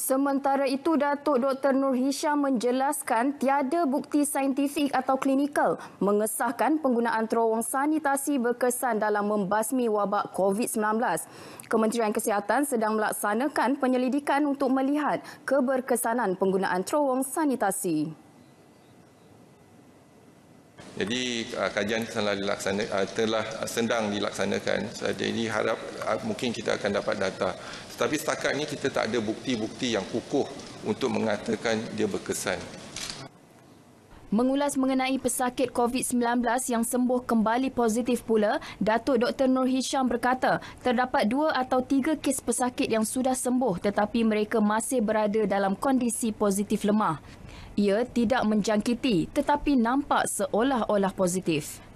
Sementara itu, Datuk Dr. Nur Hisham menjelaskan tiada bukti saintifik atau klinikal mengesahkan penggunaan terowong sanitasi berkesan dalam membasmi wabak COVID-19. Kementerian Kesihatan sedang melaksanakan penyelidikan untuk melihat keberkesanan penggunaan terowong sanitasi. Jadi ah, kajian telah dilaksanakan ah, telah sedang dilaksanakan. Jadi harap ah, mungkin kita akan dapat data. Tetapi setakat ini kita tak ada bukti-bukti yang kukuh untuk mengatakan dia berkesan. Mengulas mengenai pesakit COVID-19 yang sembuh kembali positif pula, Datuk Dr. Nur Hisham berkata terdapat dua atau tiga kes pesakit yang sudah sembuh tetapi mereka masih berada dalam kondisi positif lemah. Ia tidak menjangkiti tetapi nampak seolah-olah positif.